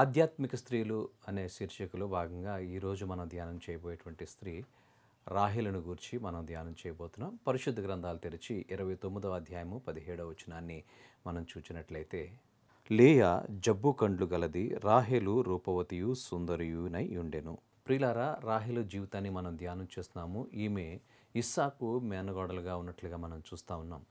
ఆధ్యాత్మిక స్త్రీలు అనే శీర్షికలో భాగంగా ఈరోజు మనం ధ్యానం చేయబోయేటువంటి స్త్రీ రాహిలను గూర్చి మనం ధ్యానం చేయబోతున్నాం పరిశుద్ధ గ్రంథాలు తెరిచి ఇరవై తొమ్మిదవ అధ్యాయము పదిహేడవ వచనాన్ని మనం చూచినట్లయితే లేయ జబ్బు కండ్లు గలది రాహేలు రూపవతియు సుందరియునై ఉండెను ప్రిలారా రాహేలు జీవితాన్ని మనం ధ్యానం చేస్తున్నాము ఈమె ఇస్సాకు మేనగోడలుగా ఉన్నట్లుగా మనం చూస్తూ ఉన్నాం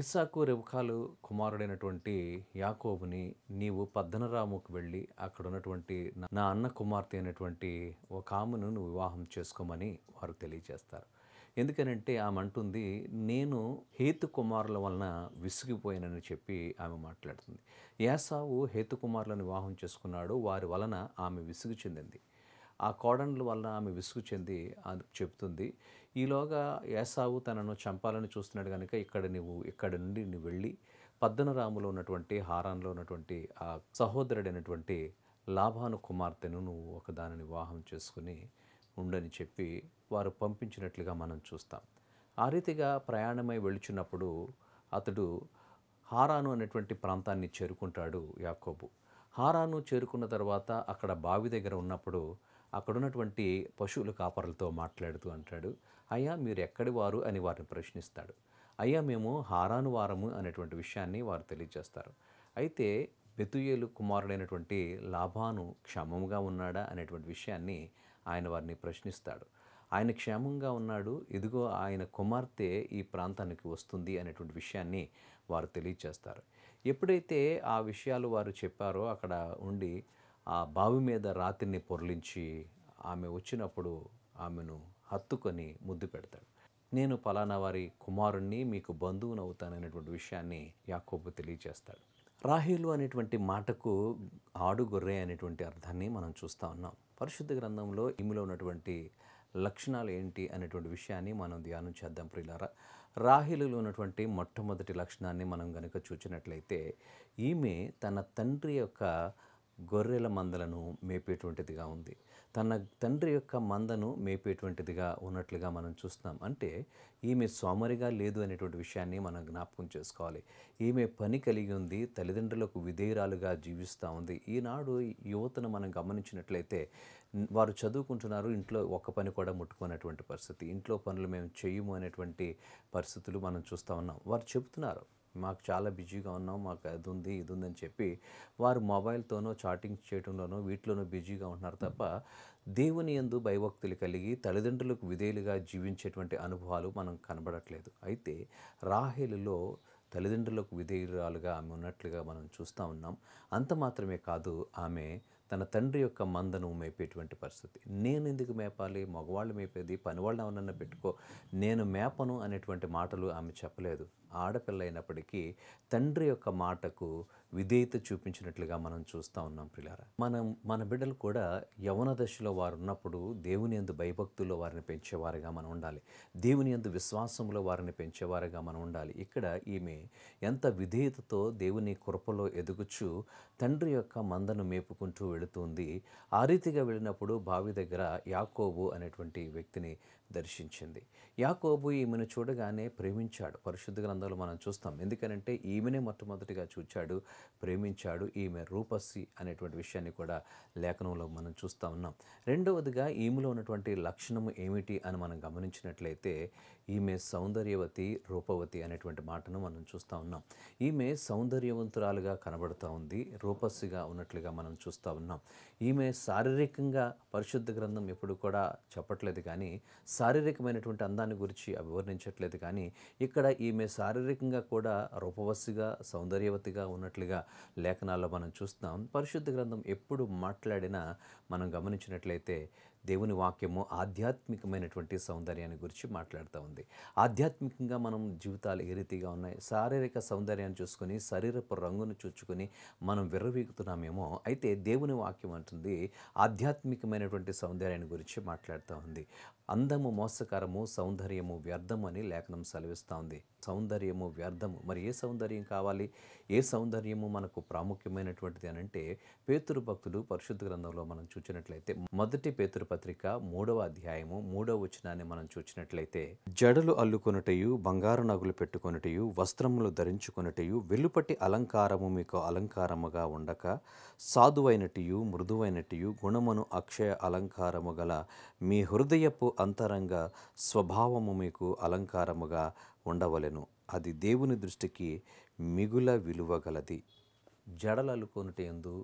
ఇస్సాకు రెబుకాలు కుమారుడైనటువంటి యాకోబుని నీవు పద్దనరాముకు వెళ్ళి అక్కడ ఉన్నటువంటి నా అన్న కుమార్తె అయినటువంటి ఒక ఆమెను నువ్వు వివాహం చేసుకోమని వారు తెలియజేస్తారు ఎందుకనంటే ఆమె అంటుంది నేను హేతు కుమారుల వలన విసిగిపోయానని చెప్పి ఆమె మాట్లాడుతుంది యాసావు హేతు కుమారులను వివాహం చేసుకున్నాడు వారి వలన ఆమె విసుగు చెందింది ఆ కోడన్ల వల్ల ఆమె విసుగు చెంది చెప్తుంది ఈలోగా ఏసావు తనను చంపాలని చూస్తున్నాడు కనుక ఇక్కడ నువ్వు ఇక్కడ నుండి నువ్వు వెళ్ళి పద్దనరాములో ఉన్నటువంటి హారాన్లో ఉన్నటువంటి ఆ సహోదరుడైనటువంటి లాభాను కుమార్తెను నువ్వు ఒక దానిని వివాహం చేసుకుని ఉండని చెప్పి వారు పంపించినట్లుగా మనం చూస్తాం ఆ రీతిగా ప్రయాణమై వెళుచున్నప్పుడు అతడు హారాను అనేటువంటి ప్రాంతాన్ని చేరుకుంటాడు యాకోబు హారాను చేరుకున్న తర్వాత అక్కడ బావి దగ్గర ఉన్నప్పుడు అక్కడున్నటువంటి పశువుల కాపరులతో మాట్లాడుతూ అంటాడు అయ్యా మీరు ఎక్కడి వారు అని వారిని ప్రశ్నిస్తాడు అయ్యా మేము హారాను వారము అనేటువంటి విషయాన్ని వారు తెలియజేస్తారు అయితే బెతుయేలు కుమారుడైనటువంటి లాభాను క్షేమంగా ఉన్నాడా అనేటువంటి విషయాన్ని ఆయన వారిని ప్రశ్నిస్తాడు ఆయన క్షేమంగా ఉన్నాడు ఇదిగో ఆయన కుమార్తె ఈ ప్రాంతానికి వస్తుంది అనేటువంటి విషయాన్ని వారు తెలియజేస్తారు ఎప్పుడైతే ఆ విషయాలు వారు చెప్పారో అక్కడ ఉండి ఆ బావి మీద రాతిని పొరలించి ఆమె వచ్చినప్పుడు ఆమెను హత్తుకొని ముద్దు పెడతాడు నేను పలానా వారి కుమారుణ్ణి మీకు బంధువును అవుతాననేటువంటి విషయాన్ని యాకోబు తెలియజేస్తాడు రాహిలు అనేటువంటి మాటకు ఆడు గొర్రె అనేటువంటి అర్థాన్ని మనం చూస్తూ ఉన్నాం పరిశుద్ధ గ్రంథంలో ఈమెలో ఉన్నటువంటి లక్షణాలు ఏంటి అనేటువంటి విషయాన్ని మనం ధ్యానం చేద్దాం ప్రియులారా రాహిలులో ఉన్నటువంటి మొట్టమొదటి లక్షణాన్ని మనం కనుక చూచినట్లయితే ఈమె తన తండ్రి యొక్క గొర్రెల మందలను మేపేటువంటిదిగా ఉంది తన తండ్రి యొక్క మందను మేపేటువంటిదిగా ఉన్నట్లుగా మనం చూస్తున్నాం అంటే ఈమె సోమరిగా లేదు అనేటువంటి విషయాన్ని మనం జ్ఞాపకం చేసుకోవాలి ఈమె పని కలిగి ఉంది తల్లిదండ్రులకు విధేయురాలుగా జీవిస్తూ ఉంది ఈనాడు యువతను మనం గమనించినట్లయితే వారు చదువుకుంటున్నారు ఇంట్లో ఒక్క పని కూడా ముట్టుకునేటువంటి పరిస్థితి ఇంట్లో పనులు మేము చేయము అనేటువంటి పరిస్థితులు మనం చూస్తూ ఉన్నాం వారు చెబుతున్నారు మాకు చాలా బిజీగా ఉన్నాం మాకు అది ఉంది ఇది ఉందని చెప్పి వారు మొబైల్తోనో చాటింగ్ చేయడంలోనో వీటిలోనో బిజీగా ఉంటున్నారు తప్ప దేవుని ఎందు భయభక్తులు కలిగి తల్లిదండ్రులకు విధేయులుగా జీవించేటువంటి అనుభవాలు మనం కనబడట్లేదు అయితే రాహిలులో తల్లిదండ్రులకు విధేయురాలుగా ఆమె ఉన్నట్లుగా మనం చూస్తూ ఉన్నాం అంత మాత్రమే కాదు ఆమె తన తండ్రి యొక్క మందను మేపేటువంటి పరిస్థితి నేను ఎందుకు మేపాలి మగవాళ్ళు మేపేది పనివాళ్ళు ఏమన్నా పెట్టుకో నేను మేపను అనేటువంటి మాటలు ఆమె చెప్పలేదు ఆడపిల్ల అయినప్పటికీ తండ్రి యొక్క మాటకు విధేయత చూపించినట్లుగా మనం చూస్తూ ఉన్నాం పిల్లారా మనం మన బిడ్డలు కూడా యవన దశలో వారు ఉన్నప్పుడు దేవుని ఎందు భయభక్తుల్లో వారిని పెంచేవారుగా మనం ఉండాలి దేవుని ఎందు విశ్వాసంలో వారిని పెంచేవారుగా మనం ఉండాలి ఇక్కడ ఈమె ఎంత విధేయతతో దేవుని కృపలో ఎదుగుచు తండ్రి యొక్క మందను మేపుకుంటూ వెళుతుంది ఆ రీతిగా వెళ్ళినప్పుడు బావి దగ్గర యాకోబు అనేటువంటి వ్యక్తిని దర్శించింది యాకోబు ఈమెను చూడగానే ప్రేమించాడు పరిశుద్ధ గ్రంథం సంబంధంలో మనం చూస్తాం ఎందుకనంటే ఈమెనే మొట్టమొదటిగా చూచాడు ప్రేమించాడు ఈమె రూపస్సి అనేటువంటి విషయాన్ని కూడా లేఖనంలో మనం చూస్తూ ఉన్నాం రెండవదిగా ఈమెలో ఉన్నటువంటి లక్షణము ఏమిటి అని మనం గమనించినట్లయితే ఈమె సౌందర్యవతి రూపవతి అనేటువంటి మాటను మనం చూస్తూ ఉన్నాం ఈమె సౌందర్యవంతురాలుగా కనబడుతూ ఉంది రూపస్సిగా ఉన్నట్లుగా మనం చూస్తూ ఉన్నాం ఈమె శారీరకంగా పరిశుద్ధ గ్రంథం ఎప్పుడు కూడా చెప్పట్లేదు కానీ శారీరకమైనటువంటి అందాన్ని గురించి వివరించట్లేదు కానీ ఇక్కడ ఈమె శారీరకంగా కూడా రూపవస్సిగా సౌందర్యవతిగా ఉన్నట్లుగా లేఖనాల్లో మనం చూస్తున్నాం పరిశుద్ధ గ్రంథం ఎప్పుడు మాట్లాడినా మనం గమనించినట్లయితే దేవుని వాక్యము ఆధ్యాత్మికమైనటువంటి సౌందర్యాన్ని గురించి మాట్లాడుతూ ఉంది ఆధ్యాత్మికంగా మనం జీవితాలు ఏ రీతిగా ఉన్నాయి శారీరక సౌందర్యాన్ని చూసుకొని శరీరపు రంగును చూచుకొని మనం విర్రవీగుతున్నామేమో అయితే దేవుని వాక్యం అంటుంది ఆధ్యాత్మికమైనటువంటి సౌందర్యాన్ని గురించి మాట్లాడుతూ ఉంది అందము మోసకరము సౌందర్యము వ్యర్థము అని లేఖనం సెలవిస్తూ ఉంది సౌందర్యము వ్యర్థము మరి ఏ సౌందర్యం కావాలి ఏ సౌందర్యము మనకు ప్రాముఖ్యమైనటువంటిది అని అంటే పేతురు భక్తులు పరిశుద్ధ గ్రంథంలో మనం చూచినట్లయితే మొదటి పేతురు పత్రిక మూడవ అధ్యాయము మూడవ వచనాన్ని మనం చూచినట్లయితే జడలు అల్లుకొనుటయు బంగారు నగులు పెట్టుకొనుటయు వస్త్రములు ధరించుకొనుటయు వెలుపటి అలంకారము మీకు అలంకారముగా ఉండక సాధువైనటియు మృదువైనటియు గుణమును అక్షయ అలంకారము గల మీ హృదయపు అంతరంగ స్వభావము మీకు అలంకారముగా ఉండవలెను అది దేవుని దృష్టికి మిగుల విలువగలది జడలు అల్లుకొనుట ఎందు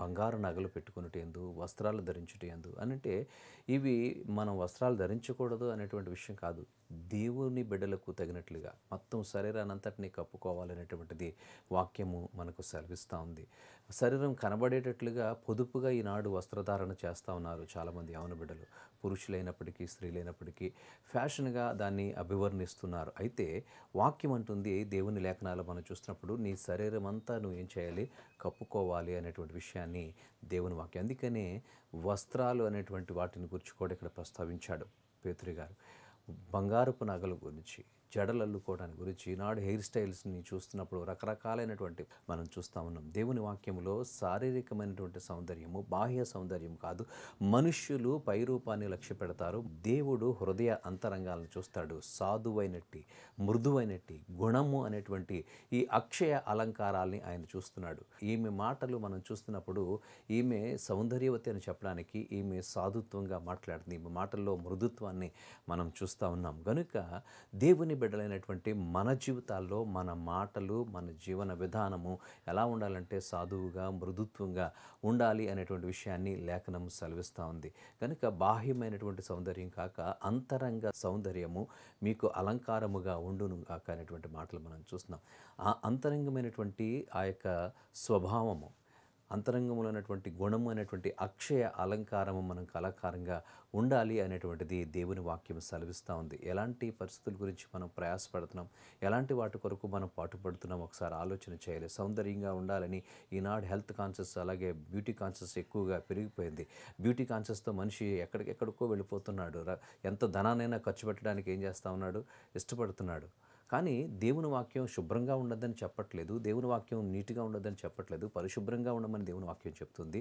బంగారు నగలు పెట్టుకునేటందు వస్త్రాలు ధరించుటందు అనంటే ఇవి మనం వస్త్రాలు ధరించకూడదు అనేటువంటి విషయం కాదు దేవుని బిడ్డలకు తగినట్లుగా మొత్తం శరీరానంతటినీ కప్పుకోవాలనేటువంటిది వాక్యము మనకు సెలవిస్తూ ఉంది శరీరం కనబడేటట్లుగా పొదుపుగా ఈనాడు వస్త్రధారణ చేస్తూ ఉన్నారు చాలామంది యవన బిడ్డలు పురుషులైనప్పటికీ స్త్రీలైనప్పటికీ ఫ్యాషన్గా దాన్ని అభివర్ణిస్తున్నారు అయితే వాక్యం అంటుంది దేవుని లేఖనాలు మనం చూసినప్పుడు నీ శరీరం అంతా నువ్వు ఏం చేయాలి కప్పుకోవాలి అనేటువంటి విషయాన్ని దేవుని వాక్యం అందుకనే వస్త్రాలు అనేటువంటి వాటిని గురించి కూడా ఇక్కడ ప్రస్తావించాడు పేతురి గారు బంగారపు నగల గురించి జడలు అల్లుకోవడానికి గురించి ఈనాడు హెయిర్ స్టైల్స్ని చూస్తున్నప్పుడు రకరకాలైనటువంటి మనం చూస్తూ ఉన్నాం దేవుని వాక్యంలో శారీరకమైనటువంటి సౌందర్యము బాహ్య సౌందర్యం కాదు మనుష్యులు పై రూపాన్ని లక్ష్య పెడతారు దేవుడు హృదయ అంతరంగాలను చూస్తాడు సాధువైనట్టి మృదువైనట్టి గుణము అనేటువంటి ఈ అక్షయ అలంకారాల్ని ఆయన చూస్తున్నాడు ఈమె మాటలు మనం చూస్తున్నప్పుడు ఈమె సౌందర్యవతి అని చెప్పడానికి ఈమె సాధుత్వంగా మాట్లాడుతుంది ఈమె మాటల్లో మృదుత్వాన్ని మనం చూస్తూ ఉన్నాం కనుక దేవుని బిడ్డలైనటువంటి మన జీవితాల్లో మన మాటలు మన జీవన విధానము ఎలా ఉండాలంటే సాధువుగా మృదుత్వంగా ఉండాలి అనేటువంటి విషయాన్ని లేఖనం సెలవిస్తూ ఉంది కనుక బాహ్యమైనటువంటి సౌందర్యం కాక అంతరంగ సౌందర్యము మీకు అలంకారముగా ఉండును కాక అనేటువంటి మాటలు మనం చూస్తున్నాం ఆ అంతరంగమైనటువంటి ఆ యొక్క స్వభావము అంతరంగంలో ఉన్నటువంటి గుణము అనేటువంటి అక్షయ అలంకారము మనం కళాకారంగా ఉండాలి అనేటువంటిది దేవుని వాక్యం సెలవిస్తూ ఉంది ఎలాంటి పరిస్థితుల గురించి మనం ప్రయాసపడుతున్నాం ఎలాంటి వాటి కొరకు మనం పాటుపడుతున్నాం ఒకసారి ఆలోచన చేయాలి సౌందర్యంగా ఉండాలని ఈనాడు హెల్త్ కాన్షియస్ అలాగే బ్యూటీ కాన్షియస్ ఎక్కువగా పెరిగిపోయింది బ్యూటీ కాన్షియస్తో మనిషి ఎక్కడికెక్కడికో వెళ్ళిపోతున్నాడు ఎంత ధనానైనా ఖర్చు పెట్టడానికి ఏం చేస్తూ ఉన్నాడు ఇష్టపడుతున్నాడు కానీ దేవుని వాక్యం శుభ్రంగా ఉండదని చెప్పట్లేదు దేవుని వాక్యం నీట్గా ఉండదని చెప్పట్లేదు పరిశుభ్రంగా ఉండమని దేవుని వాక్యం చెప్తుంది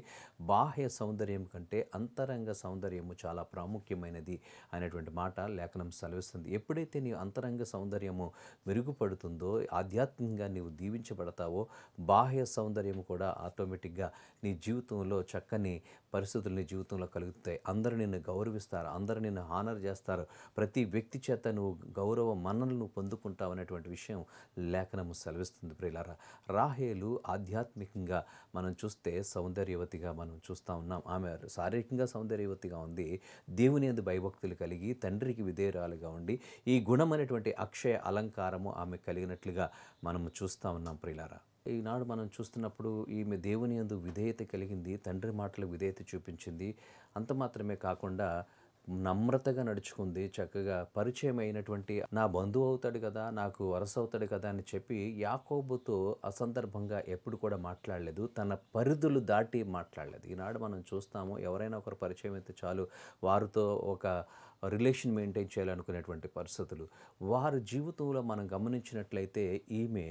బాహ్య సౌందర్యం కంటే అంతరంగ సౌందర్యము చాలా ప్రాముఖ్యమైనది అనేటువంటి మాట లేఖనం సెలవిస్తుంది ఎప్పుడైతే నీ అంతరంగ సౌందర్యము మెరుగుపడుతుందో ఆధ్యాత్మికంగా నీవు దీవించబడతావో బాహ్య సౌందర్యం కూడా ఆటోమేటిక్గా నీ జీవితంలో చక్కని పరిస్థితులు నీ జీవితంలో కలుగుతాయి అందరు నిన్ను గౌరవిస్తారు అందరు నిన్ను హానర్ చేస్తారు ప్రతి వ్యక్తి చేత నువ్వు గౌరవ మన్నలు నువ్వు పొందుకుంటావు అనేటువంటి విషయం లేఖనము సెలవిస్తుంది ప్రియులారా రాహేలు ఆధ్యాత్మికంగా మనం చూస్తే సౌందర్యవతిగా మనం చూస్తూ ఉన్నాం ఆమె శారీరకంగా సౌందర్యవతిగా ఉంది దేవుని అందు భయభక్తులు కలిగి తండ్రికి విధేయురాలుగా ఉండి ఈ గుణం అనేటువంటి అక్షయ అలంకారము ఆమె కలిగినట్లుగా మనము చూస్తూ ఉన్నాం ప్రియులారా ఈనాడు మనం చూస్తున్నప్పుడు ఈమె దేవుని ఎందు విధేయత కలిగింది తండ్రి మాటలు విధేయత చూపించింది అంత మాత్రమే కాకుండా నమ్రతగా నడుచుకుంది చక్కగా పరిచయం అయినటువంటి నా బంధువు అవుతాడు కదా నాకు వరస అవుతాడు కదా అని చెప్పి యాకోబుతో అసందర్భంగా ఎప్పుడు కూడా మాట్లాడలేదు తన పరిధులు దాటి మాట్లాడలేదు ఈనాడు మనం చూస్తాము ఎవరైనా ఒకరు పరిచయం అయితే చాలు వారితో ఒక రిలేషన్ మెయింటైన్ చేయాలనుకునేటువంటి పరిస్థితులు వారి జీవితంలో మనం గమనించినట్లయితే ఈమె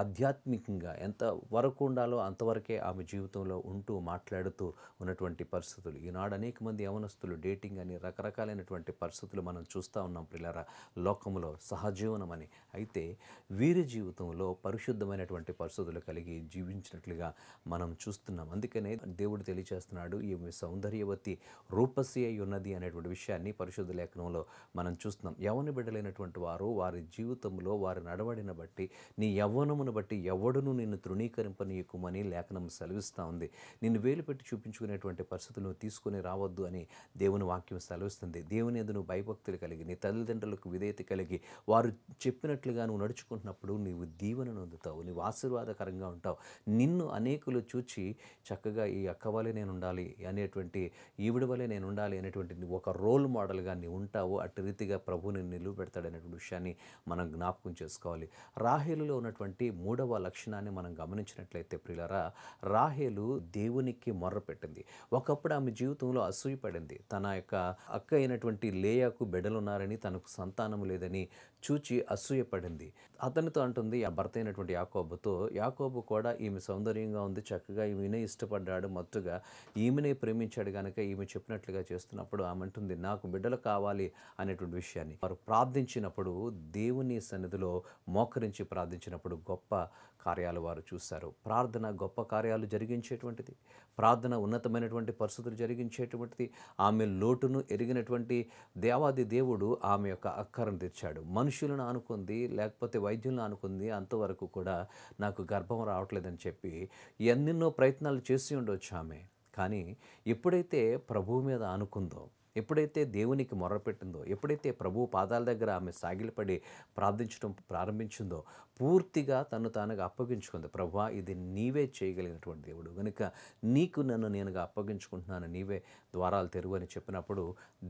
ఆధ్యాత్మికంగా ఎంత వరకు ఉండాలో అంతవరకే ఆమె జీవితంలో ఉంటూ మాట్లాడుతూ ఉన్నటువంటి పరిస్థితులు ఈనాడు అనేక మంది యవనస్తులు డేటింగ్ అని రకరకాలైనటువంటి పరిస్థితులు మనం చూస్తూ ఉన్నాం పిల్లరా లోకంలో సహజీవనం అని అయితే వీరి జీవితంలో పరిశుద్ధమైనటువంటి పరిస్థితులు కలిగి జీవించినట్లుగా మనం చూస్తున్నాం అందుకనే దేవుడు తెలియచేస్తున్నాడు ఈమె సౌందర్యవతి రూపసి అయి ఉన్నది అనేటువంటి విషయాన్ని పరిశుద్ధ పరిశుద్ధ లేఖనంలో మనం చూస్తున్నాం యవన బిడ్డలైనటువంటి వారు వారి జీవితంలో వారి నడవడిని బట్టి నీ యవ్వనమును బట్టి ఎవడును నిన్ను తృణీకరింపనీయకుమని లేఖనం సెలవిస్తూ ఉంది నిన్ను వేలు పెట్టి చూపించుకునేటువంటి పరిస్థితులను తీసుకుని రావద్దు అని దేవుని వాక్యం సెలవిస్తుంది దేవుని ఎదు నువ్వు భయభక్తులు కలిగి నీ తల్లిదండ్రులకు విధేయత కలిగి వారు చెప్పినట్లుగా నువ్వు నడుచుకుంటున్నప్పుడు నీవు దీవెనను అందుతావు నీవు ఆశీర్వాదకరంగా ఉంటావు నిన్ను అనేకులు చూచి చక్కగా ఈ అక్క వలె నేను ఉండాలి అనేటువంటి ఈవిడ వలె నేను ఉండాలి అనేటువంటి ఒక రోల్ మోడల్గా బిడ్డగా నీ ఉంటావు అటు రీతిగా ప్రభుని నిలువబెడతాడనేటువంటి విషయాన్ని మనం జ్ఞాపకం చేసుకోవాలి రాహేలులో ఉన్నటువంటి మూడవ లక్షణాన్ని మనం గమనించినట్లయితే ప్రియులరా రాహేలు దేవునికి మొర్రపెట్టింది ఒకప్పుడు ఆమె జీవితంలో అసూయపడింది తన యొక్క అక్క అయినటువంటి లేయాకు బిడ్డలున్నారని తనకు సంతానం లేదని చూచి అసూయపడింది అతనితో అంటుంది ఆ భర్త అయినటువంటి యాకోబుతో యాకోబు కూడా ఈమె సౌందర్యంగా ఉంది చక్కగా ఈమెనే ఇష్టపడ్డాడు మత్తుగా ఈమెనే ప్రేమించాడు కనుక ఈమె చెప్పినట్లుగా చేస్తున్నప్పుడు ఆమె అంటుంది నాకు బిడ్డలు కావాలి అనేటువంటి విషయాన్ని వారు ప్రార్థించినప్పుడు దేవుని సన్నిధిలో మోకరించి ప్రార్థించినప్పుడు గొప్ప కార్యాలు వారు చూశారు ప్రార్థన గొప్ప కార్యాలు జరిగించేటువంటిది ప్రార్థన ఉన్నతమైనటువంటి పరిస్థితులు జరిగించేటువంటిది ఆమె లోటును ఎరిగినటువంటి దేవాది దేవుడు ఆమె యొక్క అక్కరను తీర్చాడు మనుషులను అనుకుంది లేకపోతే వైద్యులను అనుకుంది అంతవరకు కూడా నాకు గర్భం రావట్లేదని చెప్పి ఎన్నెన్నో ప్రయత్నాలు చేసి ఉండొచ్చు ఆమె కానీ ఎప్పుడైతే ప్రభువు మీద అనుకుందో ఎప్పుడైతే దేవునికి మొరపెట్టిందో ఎప్పుడైతే ప్రభు పాదాల దగ్గర ఆమె సాగిలపడి ప్రార్థించడం ప్రారంభించిందో పూర్తిగా తను తానుగా అప్పగించుకుంది ప్రభా ఇది నీవే చేయగలిగినటువంటి దేవుడు కనుక నీకు నన్ను నేనుగా అప్పగించుకుంటున్నాను నీవే ద్వారాలు తెరువు అని చెప్పినప్పుడు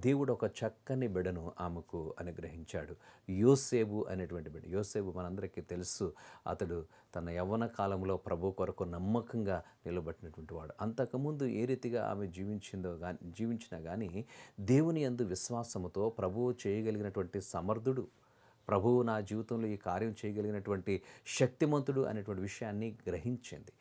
దేవుడు ఒక చక్కని బిడను ఆమెకు అనుగ్రహించాడు యోసేబు అనేటువంటి బిడ్డ యోసేబు మనందరికీ తెలుసు అతడు తన యవ్వన కాలంలో ప్రభు కొరకు నమ్మకంగా నిలబడినటువంటి వాడు అంతకుముందు ఏ రీతిగా ఆమె జీవించిందో కానీ జీవించినా కానీ దేవుని అందు విశ్వాసముతో ప్రభువు చేయగలిగినటువంటి సమర్థుడు ప్రభువు నా జీవితంలో ఈ కార్యం చేయగలిగినటువంటి శక్తిమంతుడు అనేటువంటి విషయాన్ని గ్రహించింది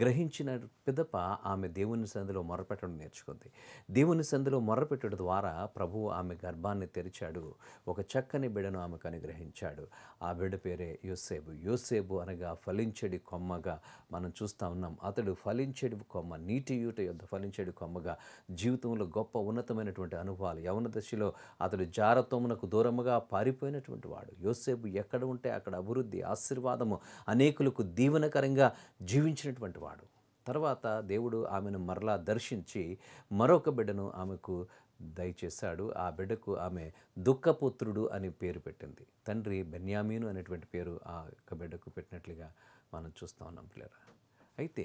గ్రహించిన పిదప ఆమె దేవుని సందులో మొరపెట్టడం నేర్చుకుంది దేవుని సందులో మొరపెట్టడం ద్వారా ప్రభువు ఆమె గర్భాన్ని తెరిచాడు ఒక చక్కని బిడను ఆమెకు అనుగ్రహించాడు ఆ బిడ పేరే యోసేబు యోసేబు అనగా ఫలించడి కొమ్మగా మనం చూస్తూ ఉన్నాం అతడు ఫలించడి కొమ్మ నీటి యూట యొద్ ఫలించడి కొమ్మగా జీవితంలో గొప్ప ఉన్నతమైనటువంటి అనుభవాలు యవన దశలో అతడు జారత్వమునకు దూరముగా పారిపోయినటువంటి వాడు యోసేపు ఎక్కడ ఉంటే అక్కడ అభివృద్ధి ఆశీర్వాదము అనేకులకు దీవెనకరంగా జీవించినటువంటి వాడు తర్వాత దేవుడు ఆమెను మరలా దర్శించి మరొక బిడ్డను ఆమెకు దయచేశాడు ఆ బిడ్డకు ఆమె దుఃఖపుత్రుడు అని పేరు పెట్టింది తండ్రి బెన్యామీను అనేటువంటి పేరు ఆ యొక్క బిడ్డకు పెట్టినట్లుగా మనం చూస్తూ ఉన్నాం పిల్లరా అయితే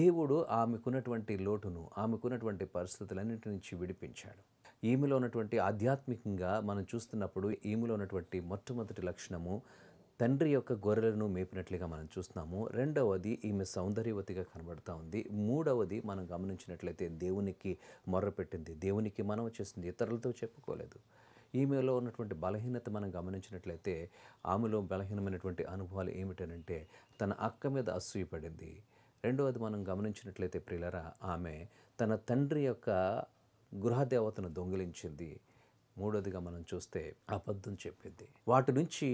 దేవుడు ఆమెకున్నటువంటి లోటును ఆమెకున్నటువంటి పరిస్థితులన్నిటి నుంచి విడిపించాడు ఈమెలో ఉన్నటువంటి ఆధ్యాత్మికంగా మనం చూస్తున్నప్పుడు ఈమెలో ఉన్నటువంటి మొట్టమొదటి లక్షణము తండ్రి యొక్క గొర్రెలను మేపినట్లుగా మనం చూస్తున్నాము రెండవది ఈమె సౌందర్యవతిగా కనబడుతూ ఉంది మూడవది మనం గమనించినట్లయితే దేవునికి మొర్రపెట్టింది దేవునికి మనం చేసింది ఇతరులతో చెప్పుకోలేదు ఈమెలో ఉన్నటువంటి బలహీనత మనం గమనించినట్లయితే ఆమెలో బలహీనమైనటువంటి అనుభవాలు ఏమిటనంటే తన అక్క మీద అసూయపడింది రెండవది మనం గమనించినట్లయితే ప్రిలరా ఆమె తన తండ్రి యొక్క గృహదేవతను దొంగిలించింది మూడోదిగా మనం చూస్తే అబద్ధం చెప్పింది వాటి నుంచి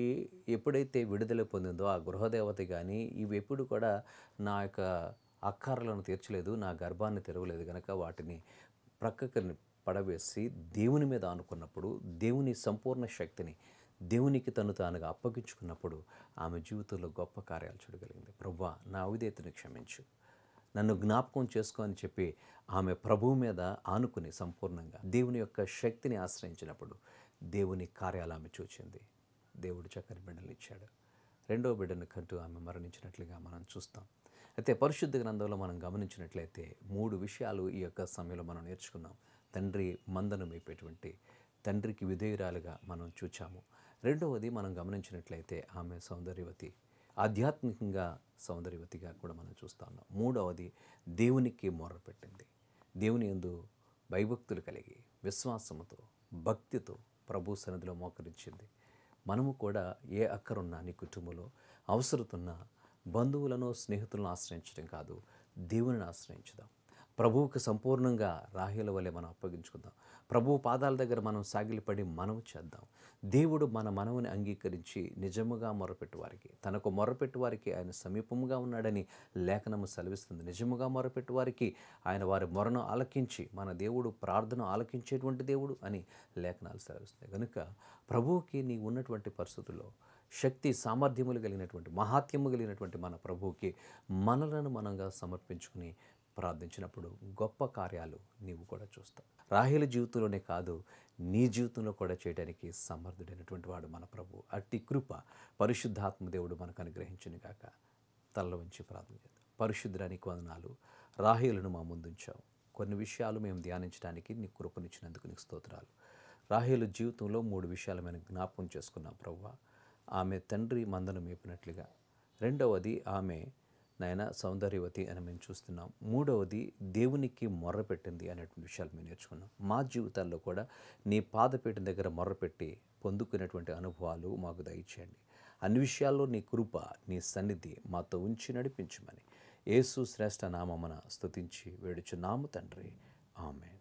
ఎప్పుడైతే విడుదల పొందిందో ఆ గృహదేవత కానీ ఇవి ఎప్పుడు కూడా నా యొక్క అక్కర్లను తీర్చలేదు నా గర్భాన్ని తెరవలేదు కనుక వాటిని ప్రక్కకి పడవేసి దేవుని మీద అనుకున్నప్పుడు దేవుని సంపూర్ణ శక్తిని దేవునికి తను తానుగా అప్పగించుకున్నప్పుడు ఆమె జీవితంలో గొప్ప కార్యాలు చూడగలిగింది ప్రభా నా అవిదేతని క్షమించు నన్ను జ్ఞాపకం చేసుకో అని చెప్పి ఆమె ప్రభువు మీద ఆనుకుని సంపూర్ణంగా దేవుని యొక్క శక్తిని ఆశ్రయించినప్పుడు దేవుని కార్యాలు ఆమె చూచింది దేవుడు చక్కని బిడ్డలు ఇచ్చాడు రెండో బిడ్డను కంటూ ఆమె మరణించినట్లుగా మనం చూస్తాం అయితే పరిశుద్ధ గ్రంథంలో మనం గమనించినట్లయితే మూడు విషయాలు ఈ యొక్క సమయంలో మనం నేర్చుకున్నాం తండ్రి మందను మేపేటువంటి తండ్రికి విధేయురాలుగా మనం చూచాము రెండవది మనం గమనించినట్లయితే ఆమె సౌందర్యవతి ఆధ్యాత్మికంగా సౌందర్యవతిగా కూడా మనం చూస్తూ ఉన్నాం మూడవది దేవునికి మొరపెట్టింది దేవుని ఎందు భయభక్తులు కలిగి విశ్వాసముతో భక్తితో ప్రభు సన్నిధిలో మోకరించింది మనము కూడా ఏ అక్కరున్నా నీ కుటుంబంలో అవసరతున్న బంధువులను స్నేహితులను ఆశ్రయించడం కాదు దేవుని ఆశ్రయించుదాం ప్రభువుకి సంపూర్ణంగా రాహిల వలె మనం అప్పగించుకుందాం ప్రభు పాదాల దగ్గర మనం సాగిలిపడి మనవి చేద్దాం దేవుడు మన మనవుని అంగీకరించి నిజముగా మొరపెట్టు వారికి తనకు మొరపెట్టు వారికి ఆయన సమీపముగా ఉన్నాడని లేఖనము సెలవిస్తుంది నిజముగా మొరపెట్టు వారికి ఆయన వారి మొరను ఆలకించి మన దేవుడు ప్రార్థన ఆలకించేటువంటి దేవుడు అని లేఖనాలు సెలవిస్తాయి కనుక ప్రభువుకి నీ ఉన్నటువంటి పరిస్థితుల్లో శక్తి సామర్థ్యములు కలిగినటువంటి మహాత్యము కలిగినటువంటి మన ప్రభువుకి మనలను మనంగా సమర్పించుకుని ప్రార్థించినప్పుడు గొప్ప కార్యాలు నీవు కూడా చూస్తావు రాహిల జీవితంలోనే కాదు నీ జీవితంలో కూడా చేయడానికి సమర్థుడైనటువంటి వాడు మన ప్రభు అట్టి కృప పరిశుద్ధాత్మ దేవుడు మనకు అనుగ్రహించిన గాక తల్ల ఉంచి ప్రార్థన చేద్దాం పరిశుద్ధానికి వందనాలు రాహిలను మా ముందుంచావు కొన్ని విషయాలు మేము ధ్యానించడానికి నీ కృపనిచ్చినందుకు నీకు స్తోత్రాలు రాహిలు జీవితంలో మూడు విషయాలు మేము జ్ఞాపకం చేసుకున్నాం ప్రవ్వ ఆమె తండ్రి మందను మేపినట్లుగా రెండవది ఆమె నాయన సౌందర్యవతి అని మేము చూస్తున్నాం మూడవది దేవునికి మొర్రపెట్టింది అనేటువంటి విషయాలు మేము నేర్చుకున్నాం మా జీవితాల్లో కూడా నీ పాదపీఠం దగ్గర మొర్రపెట్టి పొందుకునేటువంటి అనుభవాలు మాకు దయచేయండి అన్ని విషయాల్లో నీ కృప నీ సన్నిధి మాతో ఉంచి నడిపించమని యేసు శ్రేష్ఠ నామమున స్తుతించి వేడుచున్నాము తండ్రి ఆమె